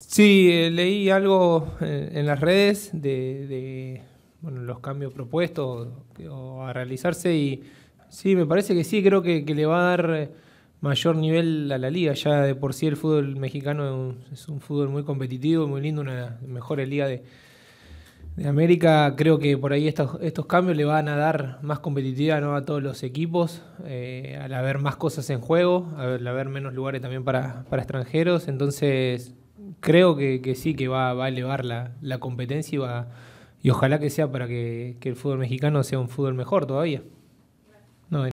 Sí, eh, leí algo eh, en, las redes de, los cambios propuestos a realizarse y sí, me parece que sí, creo que, le va a dar eh, mayor nivel a la liga. Ya de por sí el fútbol mexicano es un fútbol muy competitivo, muy lindo, una de las mejores ligas de, América. Creo que por ahí estos, cambios le van a dar más competitividad a todos los equipos, al haber más cosas en juego, al haber menos lugares también para, para extranjeros. Entonces creo que, que sí, que va, va a elevar la, competencia y, va, y ojalá que sea para que, que el fútbol mexicano sea un fútbol mejor todavía.